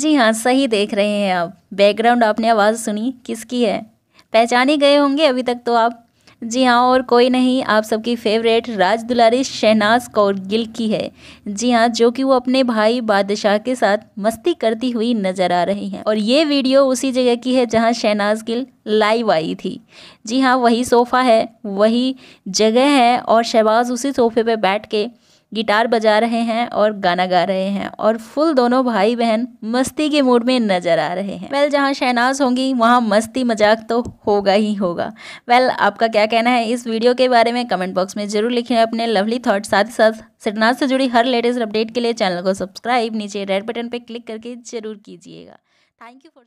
जी हाँ सही देख रहे हैं आप बैकग्राउंड आपने आवाज़ सुनी किसकी है पहचाने गए होंगे अभी तक तो आप जी हाँ और कोई नहीं आप सबकी फेवरेट राज दुलारी शहनाज कौर गिल की है जी हाँ जो कि वो अपने भाई बादशाह के साथ मस्ती करती हुई नज़र आ रही हैं और ये वीडियो उसी जगह की है जहाँ शहनाज गिल लाइव आई थी जी हाँ वही सोफ़ा है वही जगह है और शहबाज उसी सोफ़े पर बैठ के गिटार बजा रहे हैं और गाना गा रहे हैं और फुल दोनों भाई बहन मस्ती के मूड में नजर आ रहे हैं वेल जहाँ शहनाज होंगी वहाँ मस्ती मजाक तो होगा ही होगा वेल आपका क्या कहना है इस वीडियो के बारे में कमेंट बॉक्स में जरूर लिखें अपने लवली थॉट साथ ही साथ शहनाज से जुड़ी हर लेटेस्ट अपडेट के लिए चैनल को सब्सक्राइब नीचे रेड बटन पर क्लिक करके जरूर कीजिएगा थैंक यू फॉर